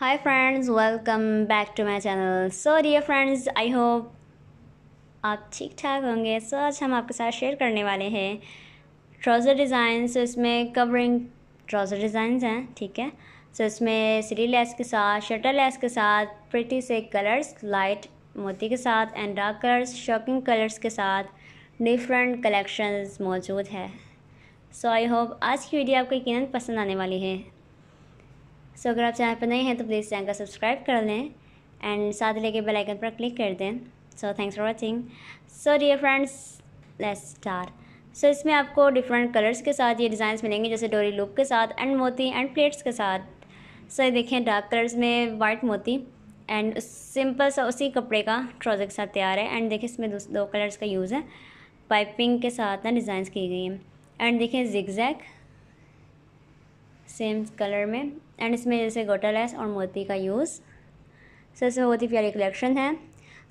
hi friends welcome back to my channel so dear friends I hope आप ठीक ठाक होंगे सो so, आज हम आपके साथ शेयर करने वाले हैं ट्राउज़र डिज़ाइन सो इसमें कवरिंग ट्राउज़र डिज़ाइन हैं ठीक है सो so, इसमें सीरी लेस के साथ शटर लेस के साथ प्रिटी से कलर्स लाइट मोती के साथ and dark colours shocking colours के साथ डिफरेंट कलेक्शंस मौजूद है सो आई होप आज की वीडियो आपको यकीन पसंद आने वाली है सो so, अगर आप चैनल पर नए हैं तो प्लीज़ चैनल का सब्सक्राइब कर लें एंड साथ ही लेके बेल आइकन पर क्लिक कर दें so thanks for watching so dear friends let's start so इसमें आपको डिफरेंट कलर्स के साथ ये डिज़ाइंस मिलेंगे जैसे डोरी लुक के साथ एंड मोती एंड प्लेट्स के साथ सो so, देखें डार्क कलर्स में वाइट मोती एंड सिंपल सा उसी कपड़े का ट्राउज़र के साथ तैयार है एंड देखिए इसमें दो कलर्स का यूज़ है पाइपिंग के साथ ना डिज़ाइंस की गई हैं एंड देखें जिगजैग सेम कलर में एंड इसमें जैसे गोटा लैस और मोती का यूज़ सो इसमें बहुत ही प्यारी कलेक्शन है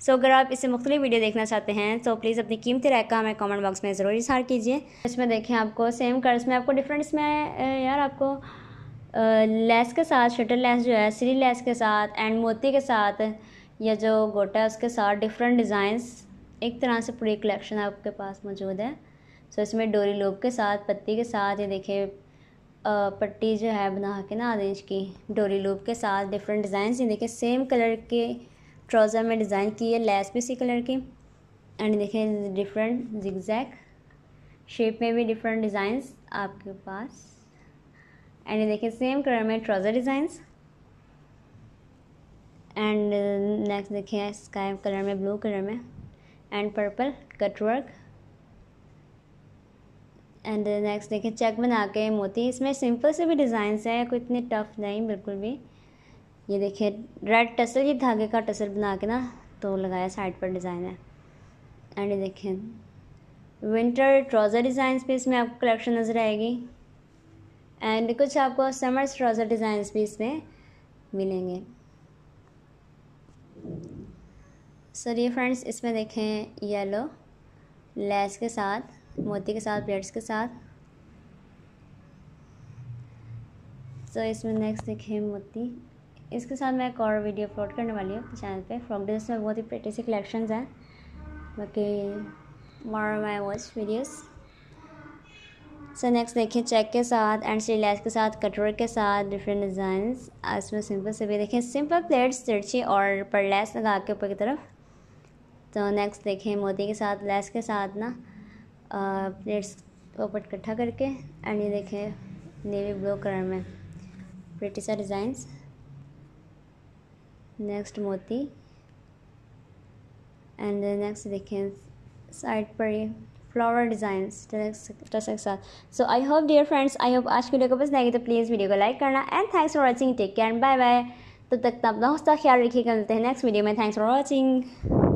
सो अगर आप इसे मुख्तलि वीडियो देखना चाहते हैं तो प्लीज़ अपनी कीमती राय का हमें कॉमेंट बॉक्स में ज़रूर इशार कीजिए इसमें देखें आपको सेम कलर्स में आपको डिफरेंट इसमें यार आपको लेस के साथ शटर लेस जो है सीरी लेस के साथ एंड मोती के साथ या जो गोटा उसके साथ डिफरेंट डिज़ाइंस एक तरह से पूरी कलेक्शन आपके पास मौजूद है सो so, इसमें डोरी लोब के साथ पत्ती के साथ ये देखिए पट्टी जो है बना के ना इंच की डोरी लूप के साथ डिफरेंट डिज़ाइन ये देखें सेम कलर के ट्राउज़र में डिज़ाइन की है लेस भी इसी कलर की एंड देखें डिफरेंट जिगजैक शेप में भी डिफरेंट डिज़ाइंस आपके पास एंड देखें सेम कलर में ट्राउज़र डिज़ाइंस एंड नेक्स्ट देखें स्काई कलर में ब्लू कलर में and purple cut work and next देखिए चेक बना के मोती इसमें सिंपल से भी डिज़ाइन हैं कोई इतने टफ नहीं बिल्कुल भी ये देखिए रेड टसल ये धागे का टसल बना के ना तो लगाया साइड पर डिज़ाइन है एंड ये देखिए विंटर ट्राउज़र डिज़ाइंस भी इसमें आपको कलेक्शन नज़र आएगी एंड कुछ आपको समर्स ट्राउज़र डिज़ाइन भी इसमें मिलेंगे सर ये फ्रेंड्स इसमें देखें येलो लेस के साथ मोती के साथ ब्रेड्स के साथ तो इसमें नेक्स्ट देखिए मोती इसके साथ मैं एक और वीडियो अपलोड करने वाली हूँ चैनल पे फ्रॉक ड्रेस में बहुत ही पेटी सी कलेक्शंस हैं बाकी more my watch videos so next देखिए चेक के साथ एंड स्टीलैस के साथ कटोर के साथ डिफरेंट डिज़ाइंस इसमें सिंपल से भी देखिए सिंपल प्लेट्स तिरछी और पर लैस लगा के ऊपर की तरफ तो नेक्स्ट देखें मोती के साथ लैस के साथ ना प्लेट्स को ऊपर इकट्ठा करके एंड ये देखें नेवी ब्लू कलर में ब्रिटिशा डिज़ाइंस नेक्स्ट मोती एंड नेक्स्ट देखें साइड पर ये फ्लावर डिज़ाइंस के साथ so I hope dear friends I hope आज की वीडियो को पसंद आएगी तो प्लीज़ वीडियो को लाइक करना and thanks for watching take care and bye bye तब तक अपना हौसला ख्याल रखिएगा मिलते हैं नेक्स्ट वीडियो में थैंक्स फॉर वॉचिंग